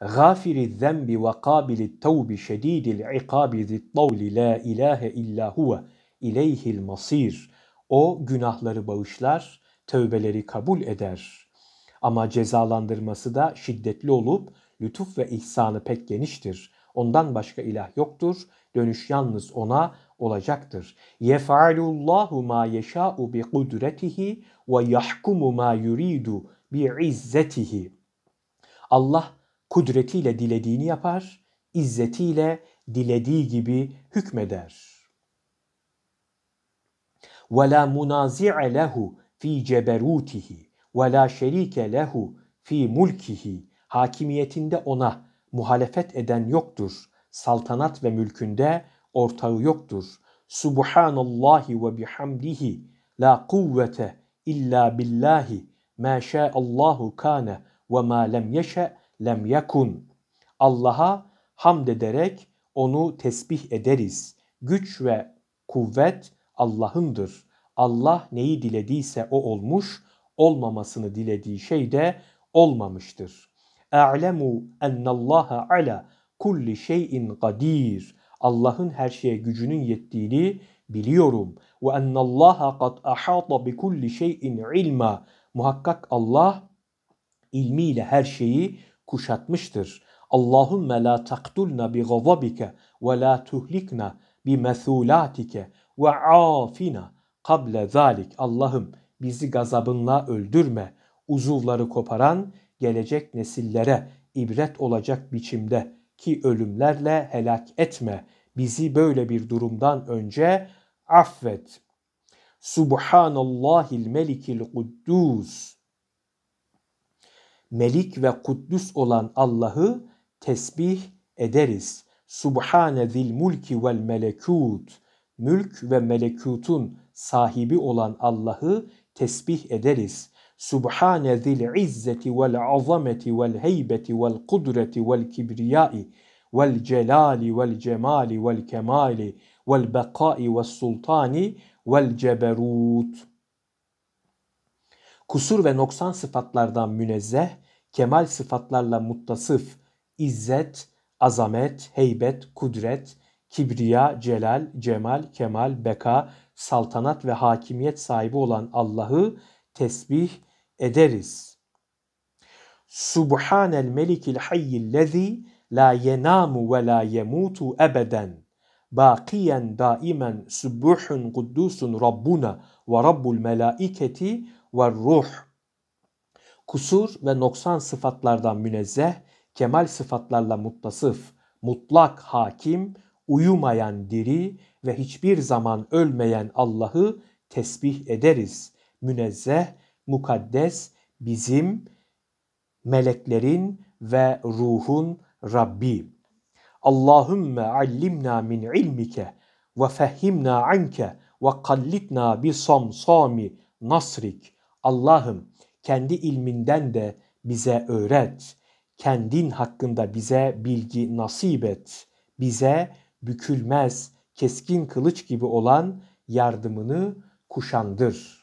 Gafiri zembi ve kabili tevbi şedidil ikabi zittavli la ilahe illa huve ileyhil masir. O günahları bağışlar, tövbeleri kabul eder. Ama cezalandırması da şiddetli olup lütuf ve ihsanı pek geniştir. Ondan başka ilah yoktur. Dönüş yalnız ona olacaktır. Yef'alullahu ma yeşa'u bi kudretihi ve yahkumu ma yuridu bi izzetihi. Allah kudretiyle dilediğini yapar, izzetiyle dilediği gibi hükmeder. وَلَا مُنَازِعَ لَهُ fi ceberutihi ve la şerike lehu fi mulkihi hakimiyetinde ona muhalefet eden yoktur. Saltanat ve mülkünde ortağı yoktur. Subhanallahi ve bihamdihi la kuvvete illa billahi ma şa'allahu kana ve ma lem yeşe lem yakun. Allah'a hamd ederek onu tesbih ederiz. Güç ve kuvvet Allah'ındır. Allah neyi dilediyse o olmuş, olmamasını dilediği şey de olmamıştır. A'lemu ennallaha ala kulli şeyin kadir. Allah'ın her şeye gücünün yettiğini biliyorum. Ve ennallaha kad ahata bi kulli şeyin ilma. Muhakkak Allah ilmiyle her şeyi kuşatmıştır. Allahümme la taktulna bi gazabike ve la tuhlikna bi mesulatike ve afina kable zalik. Allah'ım bizi gazabınla öldürme. Uzuvları koparan gelecek nesillere ibret olacak biçimde ki ölümlerle helak etme. Bizi böyle bir durumdan önce affet. Subhanallahil melikil kuddus. Melik ve Kuddüs olan Allah'ı tesbih ederiz. Subhane zil mulki vel melekut. Mülk ve melekutun sahibi olan Allah'ı tesbih ederiz. Subhane zil izzeti vel azameti vel heybeti vel kudreti vel kibriyai vel celali vel cemali vel kemali vel bekai vel sultani vel ceberut kusur ve noksan sıfatlardan münezzeh, kemal sıfatlarla muttasıf, izzet, azamet, heybet, kudret, kibriya, celal, cemal, kemal, beka, saltanat ve hakimiyet sahibi olan Allah'ı tesbih ederiz. Subhanel melikil hayyil lezi la yenamu ve la yemutu ebeden. Bakiyen daimen subbuhun kuddusun rabbuna ve rabbul melaiketi ve ruh. Kusur ve noksan sıfatlardan münezzeh, kemal sıfatlarla muttasıf, mutlak hakim, uyumayan diri ve hiçbir zaman ölmeyen Allah'ı tesbih ederiz. Münezzeh, mukaddes, bizim, meleklerin ve ruhun Rabbi. Allahümme allimna min ilmike ve fehhimna anke ve kallitna bi samsami nasrik. Allah'ım kendi ilminden de bize öğret. Kendin hakkında bize bilgi nasip et. Bize bükülmez, keskin kılıç gibi olan yardımını kuşandır.''